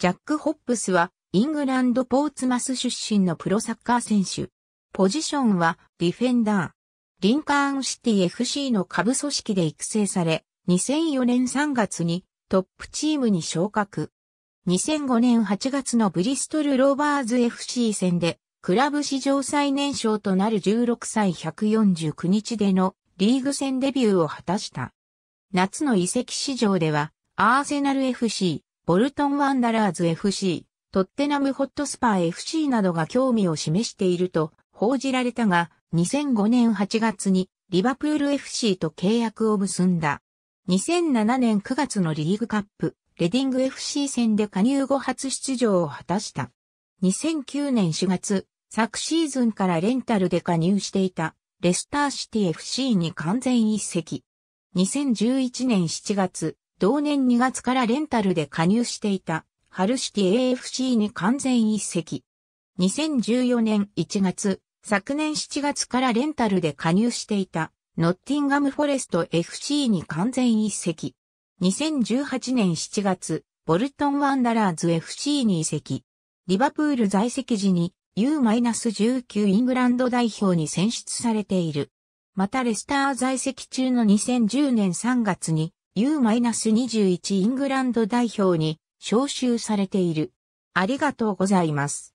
ジャック・ホップスは、イングランド・ポーツマス出身のプロサッカー選手。ポジションは、ディフェンダー。リンカーンシティ FC の下部組織で育成され、2004年3月にトップチームに昇格。2005年8月のブリストル・ローバーズ FC 戦で、クラブ史上最年少となる16歳149日でのリーグ戦デビューを果たした。夏の移籍市場では、アーセナル FC、ボルトンワンダラーズ FC、トッテナムホットスパー FC などが興味を示していると報じられたが、2005年8月にリバプール FC と契約を結んだ。2007年9月のリーグカップ、レディング FC 戦で加入後初出場を果たした。2009年4月、昨シーズンからレンタルで加入していたレスターシティ FC に完全一席。2011年7月、同年2月からレンタルで加入していた、ハルシティ AFC に完全一席。2014年1月、昨年7月からレンタルで加入していた、ノッティンガムフォレスト FC に完全一席。2018年7月、ボルトンワンダラーズ FC に移籍。リバプール在籍時に U-19 イングランド代表に選出されている。またレスター在籍中の2010年3月に U-21 イングランド代表に招集されている。ありがとうございます。